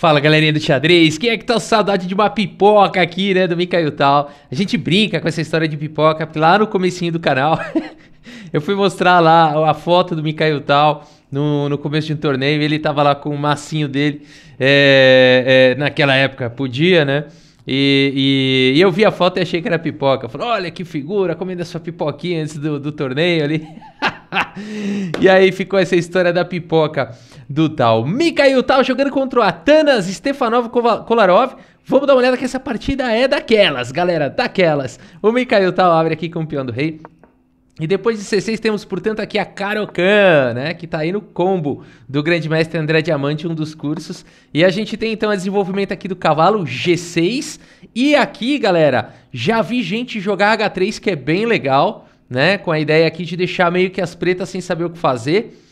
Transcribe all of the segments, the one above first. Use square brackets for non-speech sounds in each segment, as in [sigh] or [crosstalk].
Fala galerinha do xadrez, quem é que tá com saudade de uma pipoca aqui, né, do Mikhail Tal? A gente brinca com essa história de pipoca, porque lá no comecinho do canal [laughs] eu fui mostrar lá a foto do Mikhail Tal no, no começo de um torneio, ele tava lá com o massinho dele, é, é, naquela época podia, né? E, e, e, eu vi a foto e achei que era pipoca. falei, olha que figura, comendo a sua pipoquinha antes do, do torneio ali. [laughs] [laughs] e aí ficou essa história da pipoca do tal. Mikhail Tal jogando contra o Atanas Stefanov Kolarov. Vamos dar uma olhada que essa partida é daquelas, galera, daquelas. O Mikhail Tal abre aqui campeão do rei. E depois de C6 temos, portanto, aqui a Karokan, né? Que tá aí no combo do grande mestre André Diamante, um dos cursos. E a gente tem, então, o desenvolvimento aqui do cavalo G6. E aqui, galera, já vi gente jogar H3, que é bem legal né? Com a ideia aqui de deixar meio que as pretas sem saber o que fazer.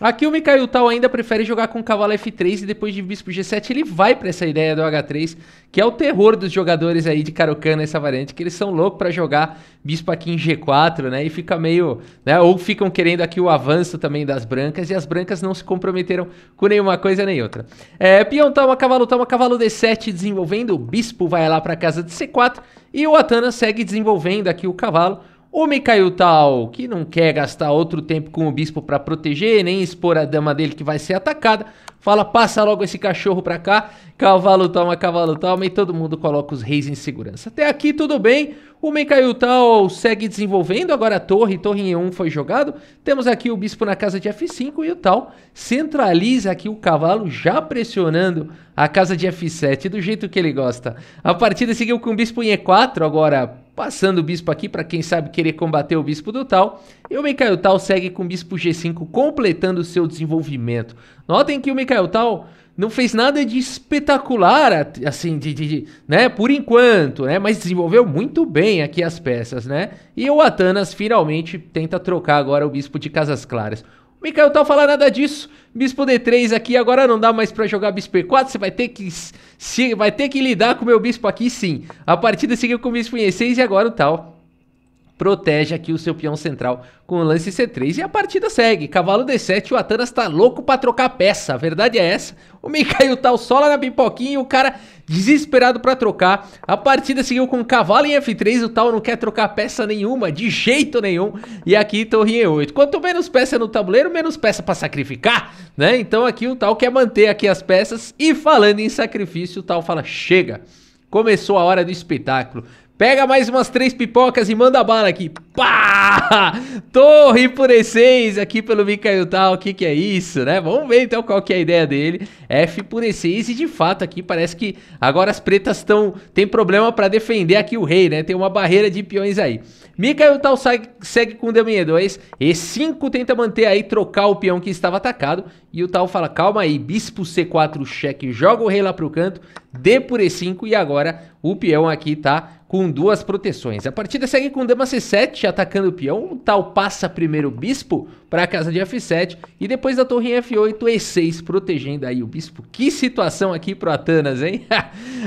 Aqui o Mikhail Tal ainda prefere jogar com cavalo F3 e depois de bispo G7 ele vai para essa ideia do H3, que é o terror dos jogadores aí de Karokan nessa variante, que eles são loucos para jogar bispo aqui em G4, né? E fica meio, né, ou ficam querendo aqui o avanço também das brancas e as brancas não se comprometeram com nenhuma coisa nem outra. É, peão toma cavalo toma cavalo D7 desenvolvendo, o bispo vai lá para casa de C4 e o Atana segue desenvolvendo aqui o cavalo. O Mikhail Tal, que não quer gastar outro tempo com o bispo para proteger, nem expor a dama dele que vai ser atacada, fala: passa logo esse cachorro para cá, cavalo toma, é cavalo toma, e todo mundo coloca os reis em segurança. Até aqui tudo bem, o Mikhail Tal segue desenvolvendo, agora a torre, torre em E1 foi jogado, temos aqui o bispo na casa de F5 e o Tal centraliza aqui o cavalo, já pressionando a casa de F7, do jeito que ele gosta. A partida seguiu com o bispo em E4, agora Passando o bispo aqui para quem sabe querer combater o bispo do tal. E o Mikhail Tal segue com o bispo G5 completando o seu desenvolvimento. Notem que o Mikhail Tal não fez nada de espetacular, assim, de, de, de, né, por enquanto, né, mas desenvolveu muito bem aqui as peças, né? E o Atanas finalmente tenta trocar agora o bispo de Casas Claras. Micael tal falar nada disso. Bispo D3 aqui, agora não dá mais para jogar Bispo E4, você vai ter que se, vai ter que lidar com o meu bispo aqui sim. A partida seguiu com o Bispo E6 e agora o tal protege aqui o seu peão central com o lance C3 e a partida segue. Cavalo D7, o Atanas tá louco pra trocar peça, a verdade é essa. O Mikhail tá o lá na pipoquinha e o cara desesperado pra trocar. A partida seguiu com o cavalo em F3, o tal não quer trocar peça nenhuma, de jeito nenhum. E aqui torre em 8. Quanto menos peça no tabuleiro, menos peça pra sacrificar, né? Então aqui o tal quer manter aqui as peças e falando em sacrifício, o tal fala chega. Começou a hora do espetáculo. Pega mais umas três pipocas e manda bala aqui. Pá! Torre por E6 aqui pelo Mikhail Tal. O que, que é isso, né? Vamos ver então qual que é a ideia dele. F por E6 e de fato aqui parece que agora as pretas estão tem problema para defender aqui o rei, né? Tem uma barreira de peões aí. Mikhail Tal segue, segue com Damian 2. E5 tenta manter aí, trocar o peão que estava atacado. E o Tal fala, calma aí, bispo C4 cheque, joga o rei lá pro canto. D por E5 e agora o peão aqui tá com duas proteções. A partida segue com dama C7, atacando o peão. O tal passa primeiro o bispo para a casa de F7 e depois a torre em F8, E6, protegendo aí o bispo. Que situação aqui pro Atanas, hein? [laughs]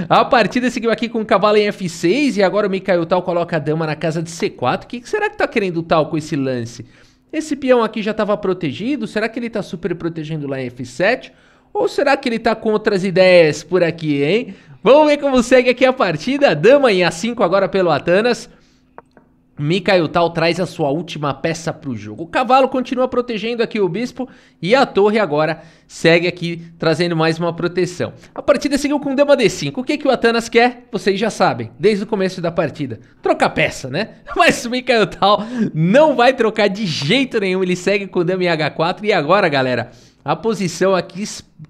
a partida seguiu aqui com o cavalo em F6 e agora o Mikhail Tal coloca a dama na casa de C4. O que, será que tá querendo o Tal com esse lance? Esse peão aqui já estava protegido, será que ele está super protegendo lá em F7? Ou será que ele tá com outras ideias por aqui, hein? Vamos ver como segue aqui a partida. Dama em A5 agora pelo Atanas. Mikhail Tal traz a sua última peça para o jogo. O cavalo continua protegendo aqui o bispo e a torre agora segue aqui trazendo mais uma proteção. A partida seguiu com dama d5. O que, que o Atanas quer? Vocês já sabem, desde o começo da partida. Trocar peça, né? [laughs] Mas o Mikhail Tal não vai trocar de jeito nenhum. Ele segue com dama em h4 e agora, galera a posição aqui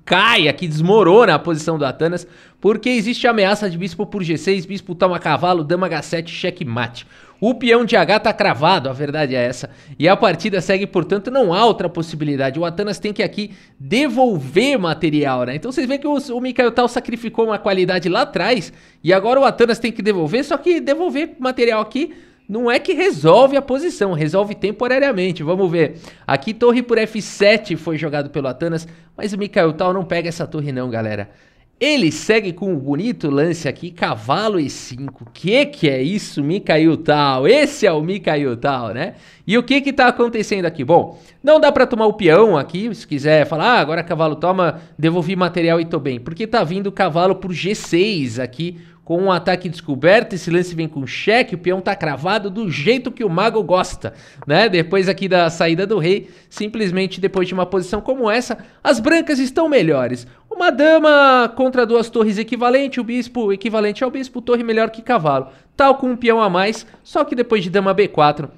cai, aqui desmorona né, a posição do Atanas, porque existe a ameaça de bispo por G6, bispo toma cavalo, dama H7, checkmate. O peão de H tá cravado, a verdade é essa. E a partida segue, portanto, não há outra possibilidade. O Atanas tem que aqui devolver material, né? Então vocês veem que o, o Mikael Tal sacrificou uma qualidade lá atrás e agora o Atanas tem que devolver, só que devolver material aqui não é que resolve a posição, resolve temporariamente. Vamos ver. Aqui torre por F7 foi jogado pelo Atanas, mas o Mikael Tal não pega essa torre não, galera. Ele segue com um bonito lance aqui, cavalo e5. Que que é isso, Mikael Tal? Esse é o Mikael Tal, né? E o que que tá acontecendo aqui? Bom, não dá para tomar o peão aqui, se quiser falar, ah, agora cavalo toma, devolvi material e tô bem. Porque tá vindo cavalo por G6 aqui com um ataque descoberto, esse lance vem com cheque, o peão tá cravado do jeito que o mago gosta, né? Depois aqui da saída do rei, simplesmente depois de uma posição como essa, as brancas estão melhores. Uma dama contra duas torres equivalente, o bispo equivalente ao bispo, torre melhor que cavalo. Tal com um peão a mais, só que depois de dama B4,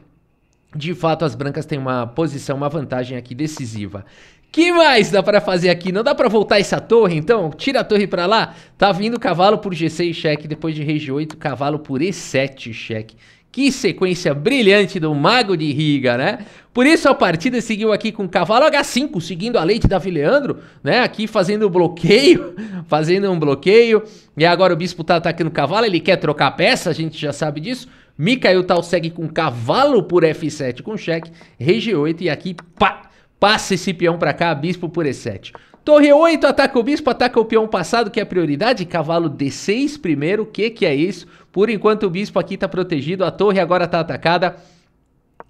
de fato, as brancas têm uma posição, uma vantagem aqui decisiva. Que mais dá para fazer aqui? Não dá para voltar essa torre, então? Tira a torre para lá. Tá vindo cavalo por G6 cheque, depois de rei G8, cavalo por E7 cheque. Que sequência brilhante do Mago de Riga, né? Por isso a partida seguiu aqui com cavalo H5, seguindo a leite da Vileandro, né? Aqui fazendo bloqueio, [laughs] fazendo um bloqueio. E agora o bispo tá atacando o cavalo, ele quer trocar peça, a gente já sabe disso. Mikael segue com cavalo por F7 com cheque. Rei G8 e aqui pá, passa esse peão pra cá, bispo por E7. Torre 8 ataca o bispo, ataca o peão passado, que é a prioridade. Cavalo D6 primeiro, o que que é isso? Por enquanto o bispo aqui tá protegido, a torre agora tá atacada.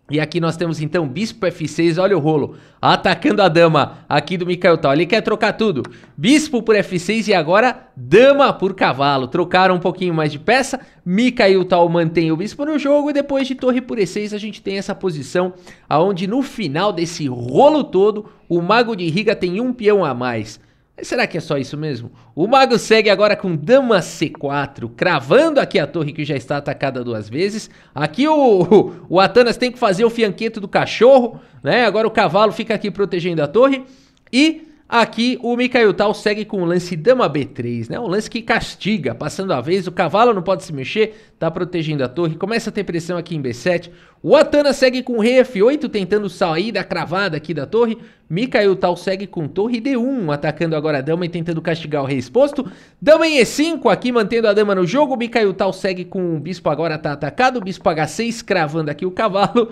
E aqui nós temos então Bispo F6, olha o rolo, atacando a dama aqui do Mikael Tal. Ele quer trocar tudo. Bispo por F6 e agora dama por cavalo. Trocaram um pouquinho mais de peça. Mikael Tal mantém o bispo no jogo e depois de torre por E6 a gente tem essa posição aonde no final desse rolo todo o mago de Riga tem um peão a mais será que é só isso mesmo? O mago segue agora com dama c4, cravando aqui a torre que já está atacada duas vezes. Aqui o, o Atanas tem que fazer o fianqueto do cachorro, né? Agora o cavalo fica aqui protegendo a torre. E Aqui o Mikhail Tal segue com o lance dama B3, né? Um lance que castiga, passando a vez, o cavalo não pode se mexer, tá protegendo a torre, começa a ter pressão aqui em B7. O Atana segue com o rei F8, tentando sair da cravada aqui da torre. Mikhail Tal segue com torre D1, atacando agora a dama e tentando castigar o rei exposto. Dama em E5, aqui mantendo a dama no jogo. Mikhail Tal segue com o bispo agora tá atacado, o bispo H6, cravando aqui o cavalo.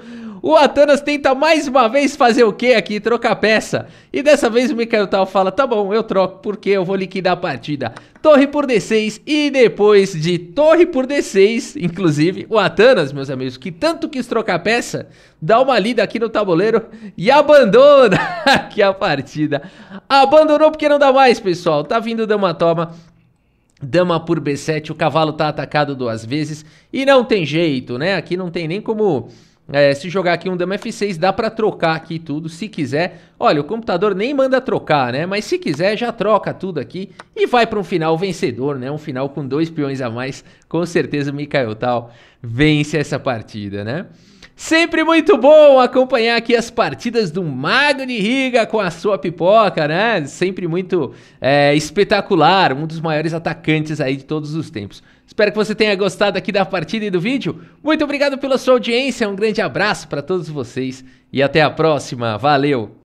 O Atanas tenta mais uma vez fazer o que aqui? Trocar peça. E dessa vez o Mikael Tal fala, tá bom, eu troco porque eu vou liquidar a partida. Torre por D6 e depois de torre por D6, inclusive, o Atanas, meus amigos, que tanto quis trocar peça, dá uma lida aqui no tabuleiro e abandona [laughs] aqui a partida. Abandonou porque não dá mais, pessoal. Tá vindo dama toma. Dama por B7, o cavalo tá atacado duas vezes e não tem jeito, né? Aqui não tem nem como é, se jogar aqui um Dama F6, dá para trocar aqui tudo, se quiser. Olha, o computador nem manda trocar, né? Mas se quiser, já troca tudo aqui e vai para um final vencedor, né? Um final com dois peões a mais. Com certeza o Mikael Tal vence essa partida, né? Sempre muito bom acompanhar aqui as partidas do Mago de Riga com a sua pipoca, né? Sempre muito é, espetacular, um dos maiores atacantes aí de todos os tempos. Espero que você tenha gostado aqui da partida e do vídeo. Muito obrigado pela sua audiência, um grande abraço para todos vocês e até a próxima. Valeu!